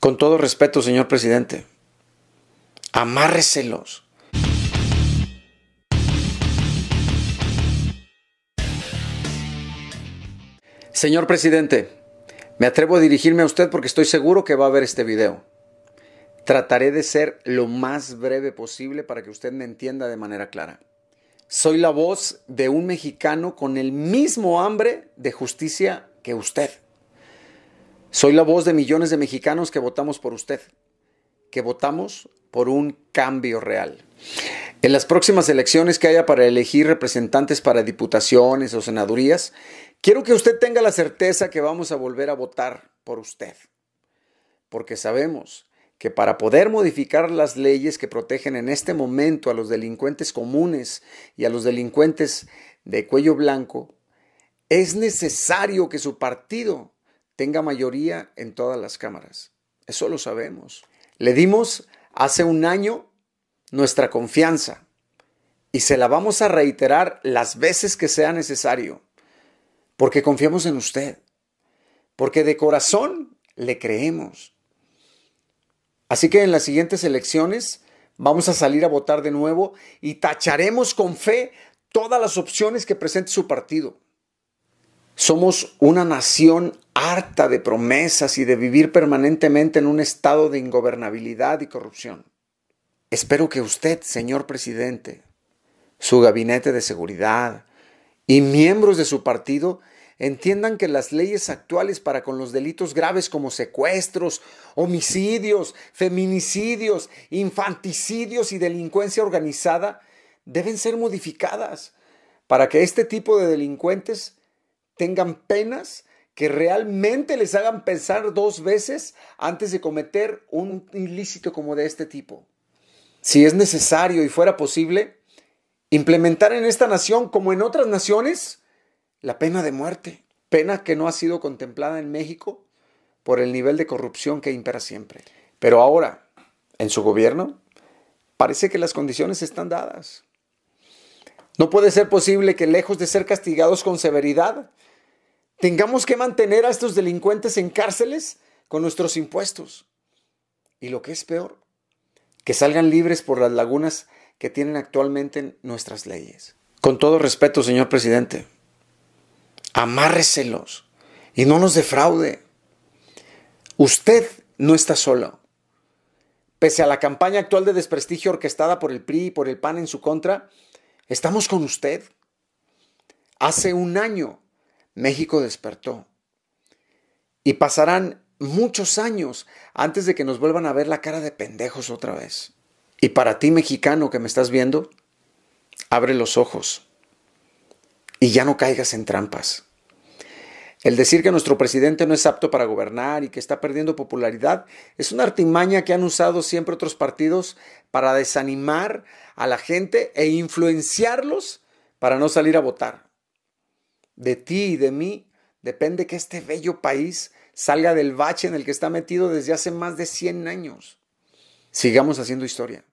Con todo respeto, señor presidente, amárreselos. Señor presidente, me atrevo a dirigirme a usted porque estoy seguro que va a ver este video. Trataré de ser lo más breve posible para que usted me entienda de manera clara. Soy la voz de un mexicano con el mismo hambre de justicia que usted. Soy la voz de millones de mexicanos que votamos por usted, que votamos por un cambio real. En las próximas elecciones que haya para elegir representantes para diputaciones o senadurías, quiero que usted tenga la certeza que vamos a volver a votar por usted. Porque sabemos que para poder modificar las leyes que protegen en este momento a los delincuentes comunes y a los delincuentes de cuello blanco, es necesario que su partido tenga mayoría en todas las cámaras. Eso lo sabemos. Le dimos hace un año nuestra confianza y se la vamos a reiterar las veces que sea necesario, porque confiamos en usted, porque de corazón le creemos. Así que en las siguientes elecciones vamos a salir a votar de nuevo y tacharemos con fe todas las opciones que presente su partido. Somos una nación harta de promesas y de vivir permanentemente en un estado de ingobernabilidad y corrupción. Espero que usted, señor presidente, su gabinete de seguridad y miembros de su partido entiendan que las leyes actuales para con los delitos graves como secuestros, homicidios, feminicidios, infanticidios y delincuencia organizada deben ser modificadas para que este tipo de delincuentes tengan penas que realmente les hagan pensar dos veces antes de cometer un ilícito como de este tipo. Si es necesario y fuera posible, implementar en esta nación, como en otras naciones, la pena de muerte, pena que no ha sido contemplada en México por el nivel de corrupción que impera siempre. Pero ahora, en su gobierno, parece que las condiciones están dadas. No puede ser posible que lejos de ser castigados con severidad, tengamos que mantener a estos delincuentes en cárceles con nuestros impuestos. Y lo que es peor, que salgan libres por las lagunas que tienen actualmente nuestras leyes. Con todo respeto, señor presidente, amárreselos y no nos defraude. Usted no está solo. Pese a la campaña actual de desprestigio orquestada por el PRI y por el PAN en su contra, estamos con usted. Hace un año México despertó. Y pasarán muchos años antes de que nos vuelvan a ver la cara de pendejos otra vez. Y para ti, mexicano, que me estás viendo, abre los ojos y ya no caigas en trampas. El decir que nuestro presidente no es apto para gobernar y que está perdiendo popularidad es una artimaña que han usado siempre otros partidos para desanimar a la gente e influenciarlos para no salir a votar de ti y de mí depende que este bello país salga del bache en el que está metido desde hace más de 100 años. Sigamos haciendo historia.